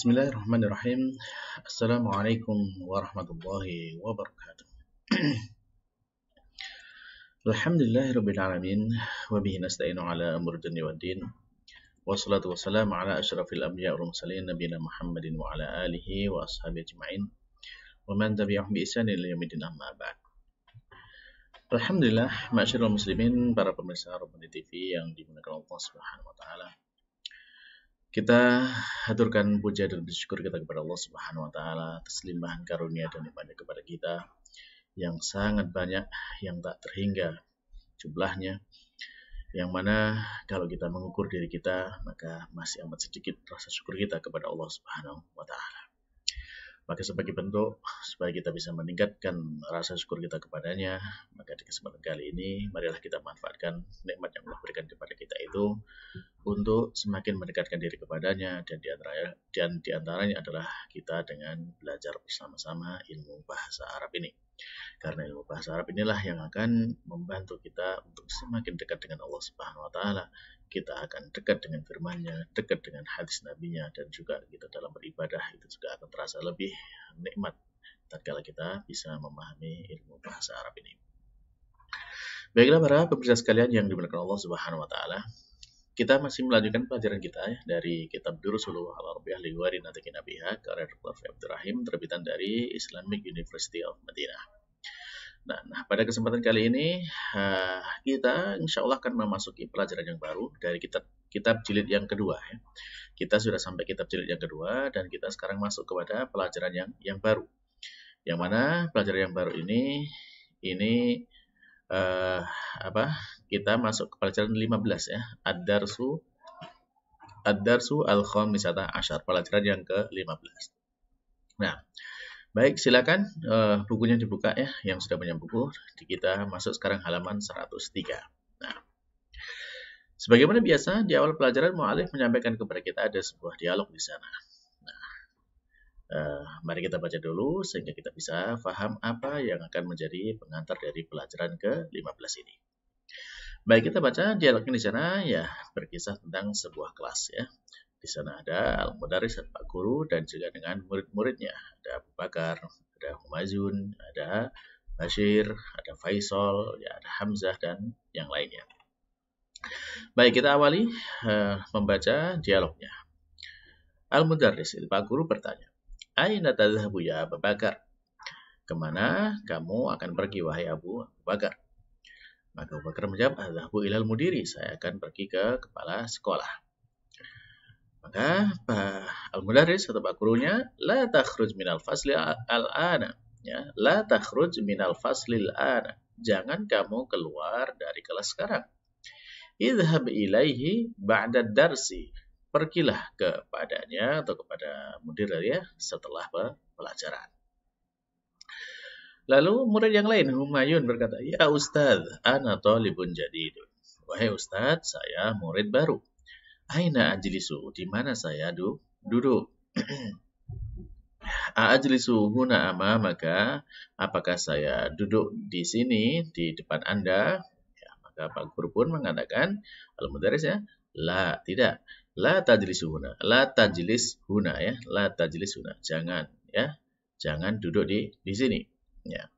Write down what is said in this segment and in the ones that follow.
بسم الله الرحمن الرحيم السلام عليكم ورحمة الله وبركاته الحمد لله رب العالمين وبه نستعين على أمر الدنيا والدين والصلاة والسلام على أشرف الأنبياء والمرسلين نبينا محمد وعلى آله وأصحابه أجمعين ومن تبعهم بإحسان إلى يوم الدين أما بعد Alhamdulillah, masyarakat muslimin, para pemirsa Rumah TV yang dimuliakan Allah Subhanahu wa taala. Kita haturkan puja dan bersyukur kita kepada Allah Subhanahu wa taala atas limpahan karunia dan nikmatnya kepada kita yang sangat banyak yang tak terhingga jumlahnya. Yang mana kalau kita mengukur diri kita maka masih amat sedikit rasa syukur kita kepada Allah Subhanahu wa taala. Maka sebagai bentuk supaya kita bisa meningkatkan rasa syukur kita kepadanya, maka di kesempatan kali ini marilah kita manfaatkan nikmat yang Allah berikan kepada kita itu untuk semakin mendekatkan diri kepadanya dan diantaranya dan diantaranya adalah kita dengan belajar bersama-sama ilmu bahasa Arab ini. Karena ilmu bahasa Arab inilah yang akan membantu kita untuk semakin dekat dengan Allah Subhanahu wa taala. Kita akan dekat dengan firman-Nya, dekat dengan hadis Nabi-Nya, dan juga kita dalam beribadah itu juga akan terasa lebih nikmat tatkala kita bisa memahami ilmu bahasa Arab ini. Baiklah para pemirsa sekalian yang dimuliakan Allah Subhanahu wa taala, kita masih melanjutkan pelajaran kita ya, dari kitab Durusulullah al arabiyah liwari natikina Abiha karya Prof. Abdurrahim terbitan dari Islamic University of Medina. Nah, nah pada kesempatan kali ini eh, kita insya Allah akan memasuki pelajaran yang baru dari kitab kitab jilid yang kedua. Ya. Kita sudah sampai kitab jilid yang kedua dan kita sekarang masuk kepada pelajaran yang yang baru. Yang mana pelajaran yang baru ini ini uh, apa kita masuk ke pelajaran 15 ya ad-darsu ad-darsu al-khamisata asyar pelajaran yang ke-15 nah Baik, silakan uh, bukunya dibuka ya, yang sudah punya buku. Kita masuk sekarang halaman 103. Nah, sebagaimana biasa di awal pelajaran mualif menyampaikan kepada kita ada sebuah dialog di sana. Uh, mari kita baca dulu sehingga kita bisa paham apa yang akan menjadi pengantar dari pelajaran ke-15 ini. Baik, kita baca dialognya di sana ya berkisah tentang sebuah kelas ya. Di sana ada Al-Mudaris, Pak Guru, dan juga dengan murid-muridnya. Ada Abu Bakar, ada Humazun, ada Bashir, ada Faisal, ya, ada Hamzah, dan yang lainnya. Baik, kita awali uh, membaca dialognya. Al-Mudaris, Pak Guru bertanya, Aina tadhabu ya Abu Bakar? Kemana kamu akan pergi wahai Abu, Abu Bakar? Maka Abu Bakar menjawab, Adhabu ilal mudiri. Saya akan pergi ke kepala sekolah. Maka al mudaris atau pak gurunya, la takhruj minal fasli al-ana. Ya, la takhruj minal fasli al-ana. Jangan kamu keluar dari kelas sekarang. Idhab ilaihi ba'da darsi pergilah kepadanya atau kepada mudir ya setelah pelajaran. Lalu murid yang lain Humayun berkata, "Ya Ustaz, ana talibun jadidun." Wahai Ustaz, saya murid baru. Aina ajlisu? Di mana saya du duduk? ajlisu huna ama maka apakah saya duduk di sini di depan Anda? Ya, maka Pak Guru pun mengatakan, al ya, la, tidak. La tajlis huna. La tajlis huna ya. La tajlis huna. Jangan ya. Jangan duduk di di sini. Ya.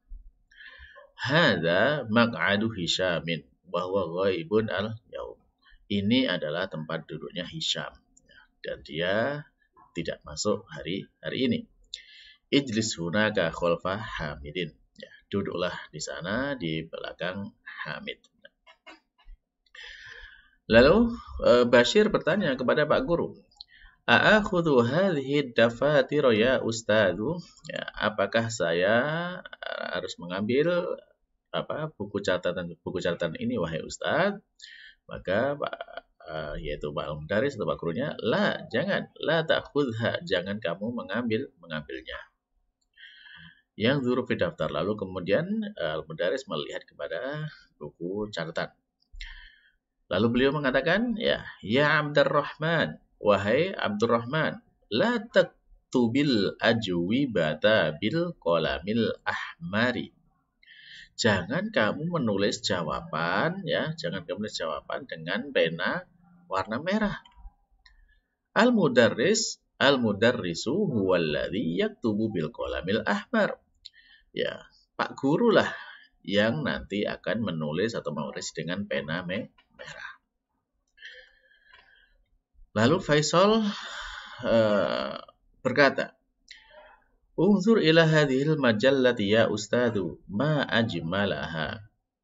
hadza maq'adu Hisamin bahwa ghaibun al yaum. Ini adalah tempat duduknya Hisham ya. dan dia tidak masuk hari hari ini. Ijlis hunaka khalfa Hamidin. Ya, duduklah di sana di belakang Hamid. Lalu eh, Bashir bertanya kepada Pak Guru, A'akhudhu hadhihi dafatira ya ustadu? Ya, apakah saya eh, harus mengambil apa buku catatan buku catatan ini wahai ustad? Maka Pak uh, yaitu Pak Umdari atau Pak gurunya, la jangan, la takhudha, jangan kamu mengambil mengambilnya. Yang dulu daftar lalu kemudian uh, al melihat kepada buku catatan. Lalu beliau mengatakan, ya, ya Abdurrahman, wahai Abdurrahman, la taktubil ajwi bata bil kolamil ahmari. Jangan kamu menulis jawaban, ya, jangan kamu menulis jawaban dengan pena warna merah. Al-mudarris Al-mudarrisu huwallazi yaktubu bil kolamil ahmar. Ya, Pak guru lah yang nanti akan menulis atau menulis dengan pena merah merah. Lalu Faisal uh, berkata, Unzur ila hadhil majallati ya ustadu ma ajmalaha.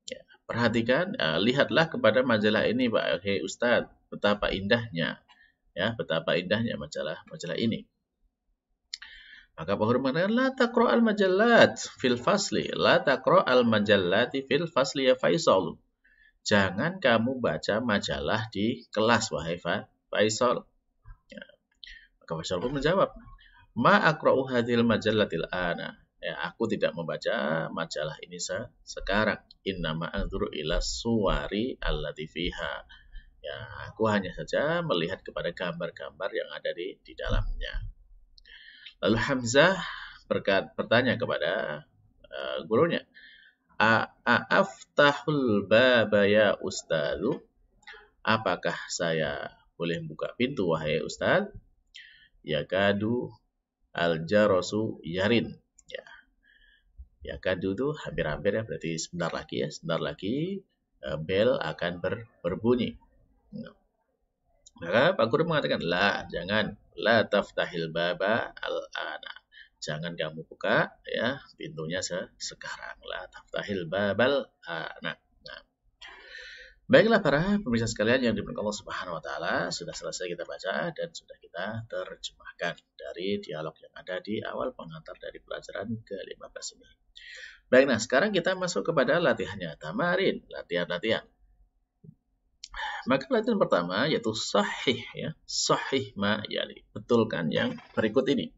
Ya, perhatikan, uh, lihatlah kepada majalah ini Pak okay, Ustad, betapa indahnya. Ya, betapa indahnya majalah majalah ini. Maka Pak Hur mengatakan, La taqra al majallat fil fasli. La taqra al majallati fil fasli ya Faisal. Jangan kamu baca majalah di kelas, wahai Faisal. Ya. Maka Faisal pun menjawab, Ma akra'u hadhil majallatil ana. Ya, aku tidak membaca majalah ini se sekarang. Innama anzuru ila suwari allati fiha. Ya, aku hanya saja melihat kepada gambar-gambar yang ada di di dalamnya. Lalu Hamzah berkat bertanya kepada uh, gurunya, A'aftahul baba ya ustadzu? Apakah saya boleh buka pintu wahai ustaz? Yakadu al-jarosu yarin. Ya. ya Yakadu itu hampir-hampir ya berarti sebentar lagi ya, sebentar lagi eh, bel akan ber, berbunyi. Maka Pak Guru mengatakan, la, jangan, la taftahil baba al anak jangan kamu buka ya pintunya sekarang lah tahil babal anak. Nah. Baiklah para pemirsa sekalian yang diberikan Allah Subhanahu wa taala, sudah selesai kita baca dan sudah kita terjemahkan dari dialog yang ada di awal pengantar dari pelajaran ke-15 ini. Baik, nah sekarang kita masuk kepada latihannya. Tamarin, latihan-latihan. Maka latihan pertama yaitu sahih ya. Sahih ma yali. Betulkan yang berikut ini.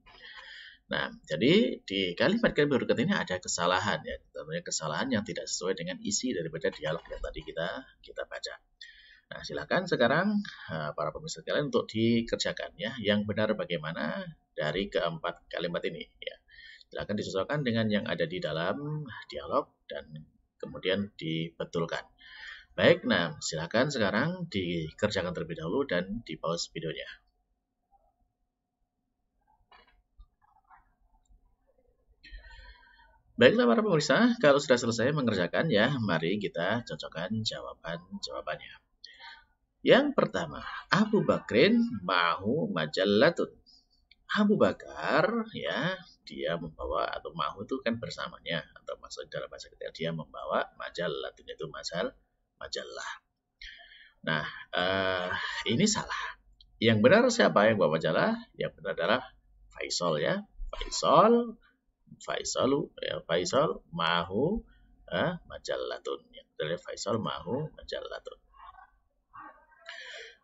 Nah, jadi di kalimat-kalimat berikut ini ada kesalahan ya, tentunya kesalahan yang tidak sesuai dengan isi daripada dialog yang tadi kita kita baca. Nah, silakan sekarang eh, para pemirsa kalian untuk dikerjakan ya, yang benar bagaimana dari keempat kalimat ini ya. Silakan disesuaikan dengan yang ada di dalam dialog dan kemudian dibetulkan. Baik, nah silakan sekarang dikerjakan terlebih dahulu dan di pause videonya. Baiklah para pemirsa, kalau sudah selesai mengerjakan ya, mari kita cocokkan jawaban-jawabannya. Yang pertama, Abu Bakrin mahu majalatun. Abu Bakar ya, dia membawa atau mahu itu kan bersamanya atau maksud dalam bahasa kita dia membawa majalatun itu masal majalah. Nah, uh, ini salah. Yang benar siapa yang bawa majalah? Yang benar adalah Faisal ya. Faisal Faisal ya Faisal mahu eh, majallatun ya dari Faisal mahu majallatun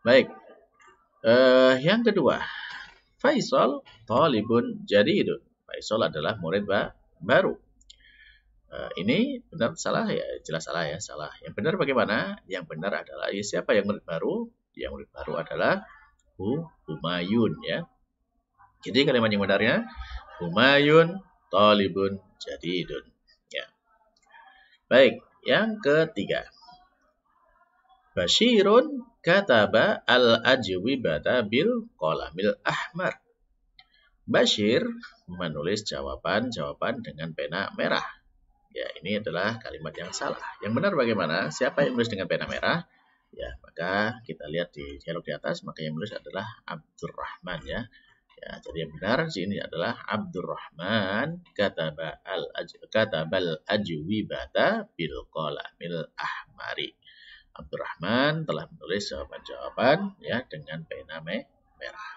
baik eh, yang kedua Faisal talibun jadidun Faisal adalah murid ba baru eh, ini benar salah ya jelas salah ya salah yang benar bagaimana yang benar adalah ya siapa yang murid baru yang murid baru adalah hu humayun ya jadi kalimat yang benarnya humayun talibun jadidun. Ya. Baik, yang ketiga. Bashirun kataba al-ajwibata bil kolamil ahmar. Bashir menulis jawaban-jawaban dengan pena merah. Ya, ini adalah kalimat yang salah. Yang benar bagaimana? Siapa yang menulis dengan pena merah? Ya, maka kita lihat di dialog di atas, maka yang menulis adalah Abdurrahman ya. Ya, jadi yang benar di sini adalah Abdurrahman kataba al katabal ajwibata bil qalamil ahmari. Abdurrahman telah menulis jawaban-jawaban ya dengan pena merah.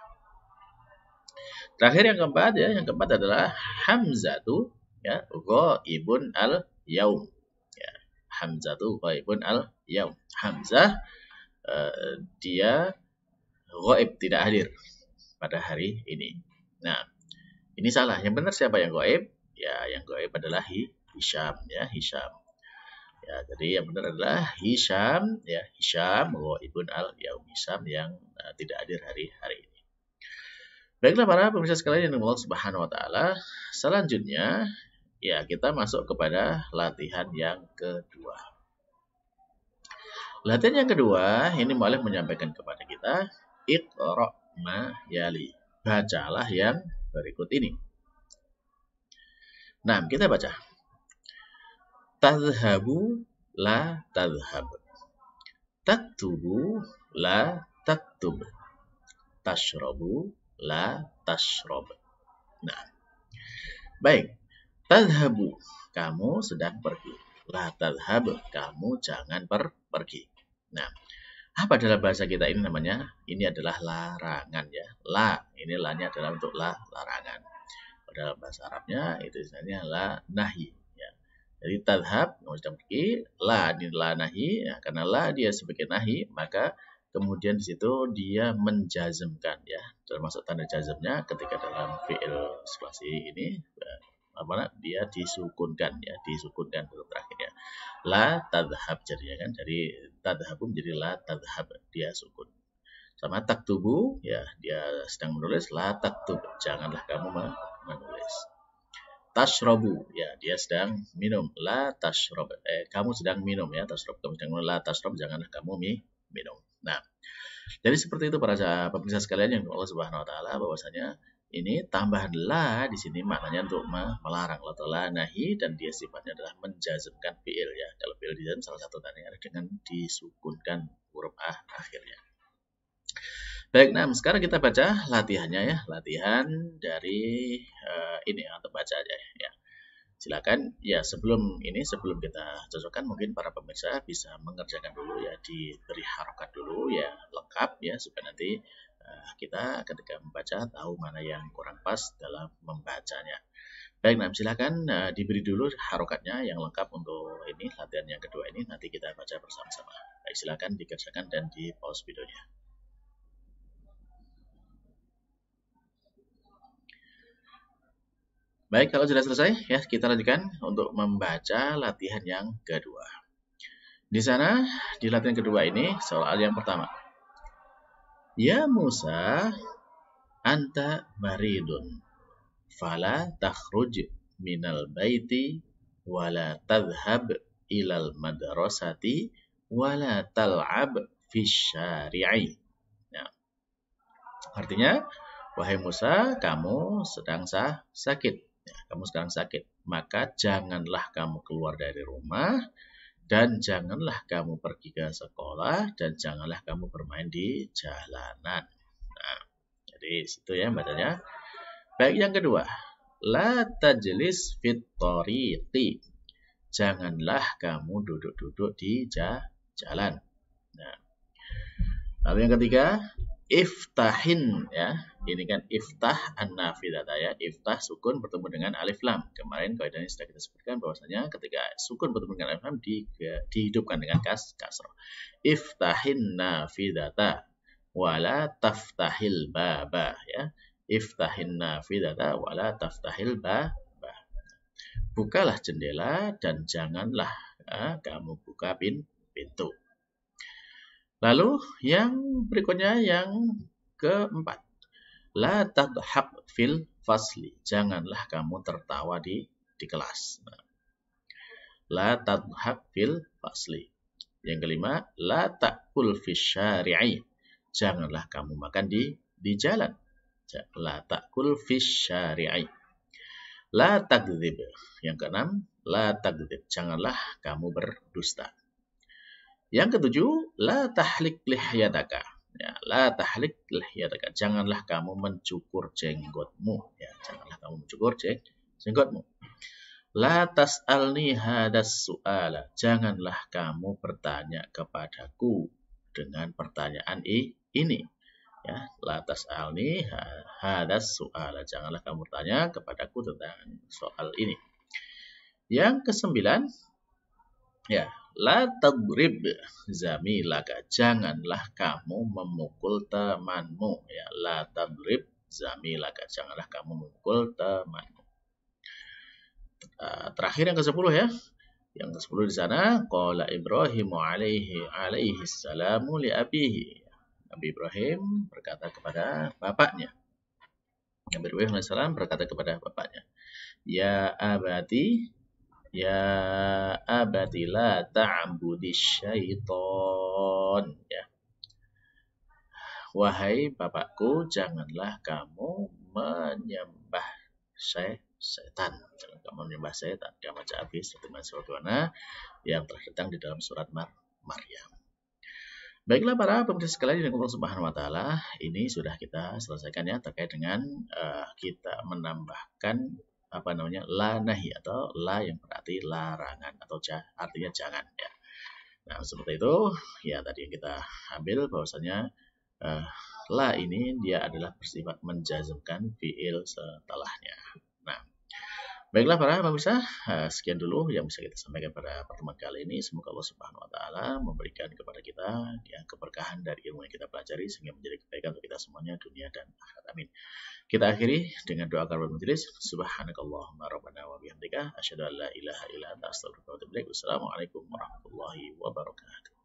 Terakhir yang keempat ya, yang keempat adalah hamzatu ya ghaibun al yaum. Ya, hamzatu ghaibun al yaum. Hamzah uh, dia ghaib tidak hadir pada hari ini. Nah, ini salah. Yang benar siapa yang goib? Ya, yang goib adalah Hi, Hisham ya, Hisham. Ya, jadi yang benar adalah Hisham ya, Hisham ibn al Yaum Hisham yang uh, tidak hadir hari hari ini. Baiklah para pemirsa sekalian yang Allah Subhanahu wa taala, selanjutnya ya kita masuk kepada latihan yang kedua. Latihan yang kedua, ini boleh menyampaikan kepada kita, Iqra ma yali. Bacalah yang berikut ini. Nah, kita baca. Tadhabu la tadhab. Taktubu la taktub. Tashrabu la tashrab. Nah, baik. Tadhabu kamu sedang pergi. La tadhab kamu jangan per pergi. Nah, apa dalam bahasa kita ini namanya? Ini adalah larangan ya. La, ini la-nya adalah untuk la, larangan. Padahal bahasa Arabnya itu istilahnya la nahi. Ya. Jadi tadhab, macam pergi, la, ini la nahi. Ya. Karena la dia sebagai nahi, maka kemudian di situ dia menjazmkan ya. Termasuk tanda jazmnya ketika dalam fi'il situasi ini, apa dia disukunkan ya disukunkan huruf terakhirnya la tadhab jadinya kan dari tadhabu menjadi la tadhab dia sukun sama tak tubuh ya dia sedang menulis la tubuh janganlah kamu menulis tashrobu ya dia sedang minum la tashrob eh, kamu sedang minum ya tashrob kamu sedang minum la tashrob janganlah kamu mi, minum nah jadi seperti itu para pemirsa sekalian yang Allah Subhanahu wa taala bahwasanya ini tambahan la di sini maknanya untuk melarang atau la nahi dan dia sifatnya adalah menjazmkan fiil ya. Kalau fiil dalam salah satu tadi ada dengan disukunkan huruf ah akhirnya. Baik, nah sekarang kita baca latihannya ya, latihan dari uh, ini ya, atau baca aja ya, ya. Silakan ya sebelum ini sebelum kita cocokkan mungkin para pemirsa bisa mengerjakan dulu ya diberi harokat dulu ya lengkap ya supaya nanti Nah, kita ketika membaca tahu mana yang kurang pas dalam membacanya. Baik, nah silakan uh, diberi dulu harokatnya yang lengkap untuk ini latihan yang kedua ini nanti kita baca bersama-sama. Baik, silakan dikerjakan dan di pause videonya. Baik, kalau sudah selesai ya kita lanjutkan untuk membaca latihan yang kedua. Di sana di latihan kedua ini soal yang pertama. Ya Musa, anta maridun. Fala takhruj minal baiti wala tadhab ilal madrasati wala tal'ab fisyari'i. Nah, ya. artinya, wahai Musa, kamu sedang sah sakit. Ya, kamu sedang sakit. Maka janganlah kamu keluar dari rumah dan janganlah kamu pergi ke sekolah dan janganlah kamu bermain di jalanan. Nah, jadi situ ya bacanya. Baik yang kedua, la tajlis fitoriti. Janganlah kamu duduk-duduk di jalan. Nah. Lalu yang ketiga, iftahin ya ini kan iftah an-nafidata ya iftah sukun bertemu dengan alif lam kemarin kaidahnya sudah kita sebutkan bahwasanya ketika sukun bertemu dengan alif lam di, ya, dihidupkan dengan kas kasroh iftahin nafidata wala taftahil baba ya iftahin nafidata wala taftahil baba bukalah jendela dan janganlah ya, kamu buka pintu Lalu yang berikutnya yang keempat. La tadhab fil fasli. Janganlah kamu tertawa di di kelas. Nah. La tadhab fil fasli. Yang kelima, la ta'kul fi syari'i. Janganlah kamu makan di di jalan. La ta'kul fi syari'i. La takdzib. Yang keenam, la takdzib. Janganlah kamu berdusta. Yang ketujuh, la tahlik lihyataka. Ya, la tahlik lihyataka. Janganlah kamu mencukur jenggotmu. Ya, janganlah kamu mencukur jeng jenggotmu. La tas'alni hadas su'ala. Janganlah kamu bertanya kepadaku dengan pertanyaan ini. Ya, la tas'alni hadas su'ala. Janganlah kamu bertanya kepadaku tentang soal ini. Yang kesembilan, ya, La tadrib zamilaka. Janganlah kamu memukul temanmu. Ya, la tadrib zamilaka. Janganlah kamu memukul temanmu. Eh, terakhir yang ke-10 ya. Yang ke-10 di sana. Qala Ibrahim alaihi alaihi salamu li abihi. Nabi Ibrahim berkata kepada bapaknya. Nabi Ibrahim alaihi berkata kepada bapaknya. Ya abati ya abadilah ta'budi syaiton ya wahai bapakku janganlah kamu menyembah saya setan jangan kamu menyembah setan Kamu baca habis firman warna yang terdatang di dalam surat Mar Maryam Baiklah para pemirsa sekalian yang Allah Subhanahu wa taala, ini sudah kita selesaikan ya terkait dengan uh, kita menambahkan apa namanya la nahi atau la yang berarti larangan atau jah, artinya jangan ya. Nah seperti itu ya tadi yang kita ambil bahwasanya uh, la ini dia adalah bersifat menjazmkan fiil setelahnya. Baiklah para pemirsa, eh, sekian dulu yang bisa kita sampaikan pada pertemuan kali ini. Semoga Allah Subhanahu wa taala memberikan kepada kita ya keberkahan dari ilmu yang kita pelajari sehingga menjadi kebaikan untuk kita semuanya dunia dan akhirat. Amin. Kita akhiri dengan doa karbon majelis. Subhanakallahumma rabbana wa bihamdika asyhadu an la ilaha illa anta astaghfiruka wa atubu ilaik. Wassalamualaikum warahmatullahi wabarakatuh.